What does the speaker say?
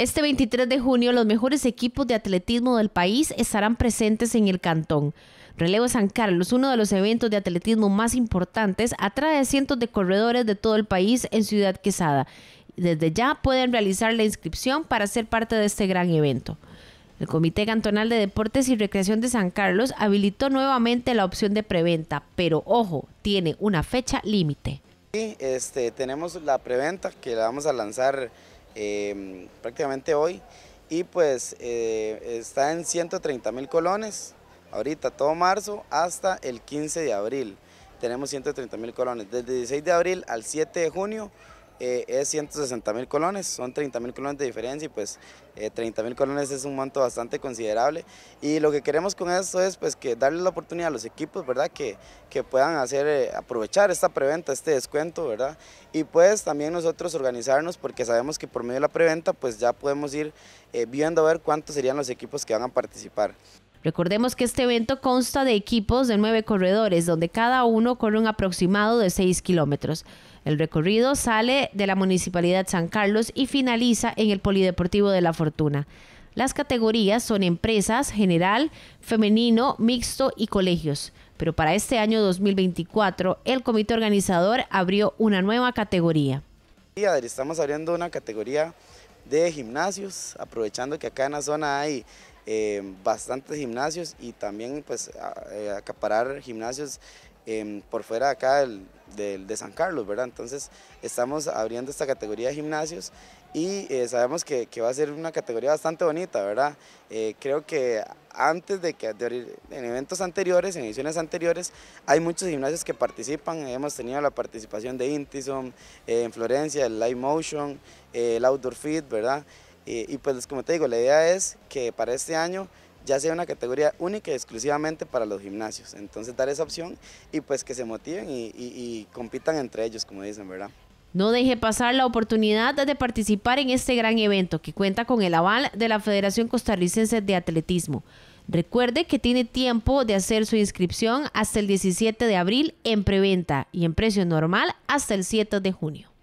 Este 23 de junio los mejores equipos de atletismo del país estarán presentes en el cantón. Relevo San Carlos, uno de los eventos de atletismo más importantes, atrae a cientos de corredores de todo el país en Ciudad Quesada. Desde ya pueden realizar la inscripción para ser parte de este gran evento. El Comité Cantonal de Deportes y Recreación de San Carlos habilitó nuevamente la opción de preventa, pero ojo, tiene una fecha límite. Sí, este, tenemos la preventa que la vamos a lanzar Em, prácticamente hoy y pues eh, está en 130 mil colones ahorita todo marzo hasta el 15 de abril. Tenemos 130 mil colones desde el 16 de abril al 7 de junio eh, es 160 mil colones, son 30 mil colones de diferencia y pues eh, 30 mil colones es un monto bastante considerable y lo que queremos con esto es pues que darle la oportunidad a los equipos, ¿verdad? Que, puedan hacer, eh, aprovechar esta preventa, este descuento, ¿verdad? Y pues también nosotros organizarnos porque sabemos que por medio de la preventa pues ya podemos ir eh, viendo a ver cuántos serían los equipos que van a participar. Recordemos que este evento consta de equipos de nueve corredores, donde cada uno corre un aproximado de seis kilómetros. El recorrido sale de la Municipalidad San Carlos y finaliza en el Polideportivo de la Fortuna. Las categorías son empresas, general, femenino, mixto y colegios. Pero para este año 2024, el comité organizador abrió una nueva categoría. Estamos abriendo una categoría de gimnasios, aprovechando que acá en la zona hay eh, bastantes gimnasios y también pues eh, acaparar gimnasios em, por fuera de acá de San Carlos, ¿verdad? Entonces estamos abriendo esta categoría de gimnasios y eh, sabemos que, que, va a ser una categoría bastante bonita, ¿verdad? creo que antes de que en eventos anteriores, en ediciones anteriores, hay muchos gimnasios que participan, hemos tenido la participación de Intison, eh, en Florencia, el Live Motion, eh, el Outdoor Fit, ¿verdad? y pues como te digo, la idea es que para este año ya sea una categoría única y exclusivamente para los gimnasios, entonces dar esa opción y pues que se motiven y, y compitan entre ellos, como dicen, ¿verdad? No deje pasar la oportunidad de participar en este gran evento que cuenta con el aval de la Federación Costarricense de Atletismo. Recuerde que tiene tiempo de hacer su inscripción hasta el 17 de abril en preventa y en precio normal hasta el 7 de junio.